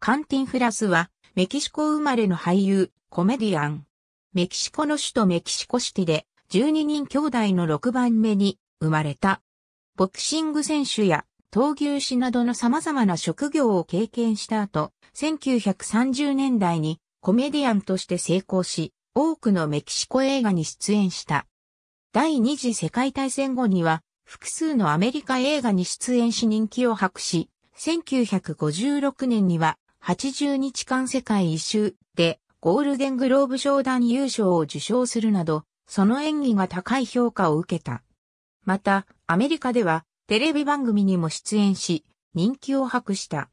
カンティンフラスは、メキシコ生まれの俳優、コメディアン。メキシコの首都メキシコシティで、12人兄弟の6番目に生まれた。ボクシング選手や闘牛士などの様々な職業を経験した後、1930年代にコメディアンとして成功し、多くのメキシコ映画に出演した。第二次世界大戦後には、複数のアメリカ映画に出演し人気を博し、1956年には80日間世界一周でゴールデングローブ賞団優勝を受賞するなど、その演技が高い評価を受けた。また、アメリカではテレビ番組にも出演し、人気を博した。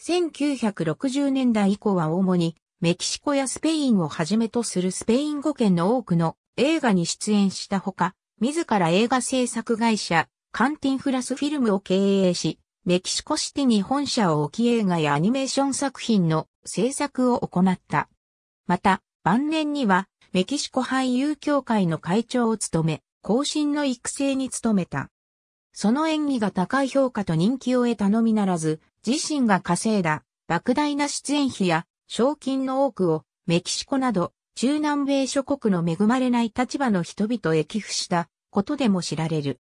1960年代以降は主にメキシコやスペインをはじめとするスペイン語圏の多くの映画に出演したほか、自ら映画制作会社、カンティンフラスフィルムを経営し、メキシコシティに本社を置き映画やアニメーション作品の制作を行った。また、晩年には、メキシコ俳優協会の会長を務め、後進の育成に努めた。その演技が高い評価と人気を得たのみならず、自身が稼いだ、莫大な出演費や、賞金の多くを、メキシコなど、中南米諸国の恵まれない立場の人々へ寄付したことでも知られる。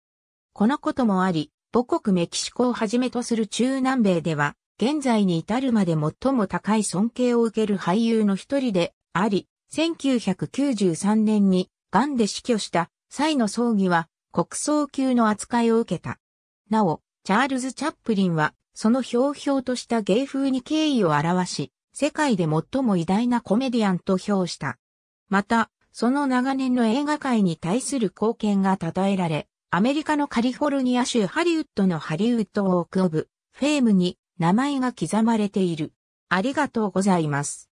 このこともあり、母国メキシコをはじめとする中南米では、現在に至るまで最も高い尊敬を受ける俳優の一人であり、1993年に癌で死去した際の葬儀は国葬級の扱いを受けた。なお、チャールズ・チャップリンはそのひょうひょうとした芸風に敬意を表し、世界で最も偉大なコメディアンと評した。また、その長年の映画界に対する貢献が称えられ、アメリカのカリフォルニア州ハリウッドのハリウッドウォークオブフェームに名前が刻まれている。ありがとうございます。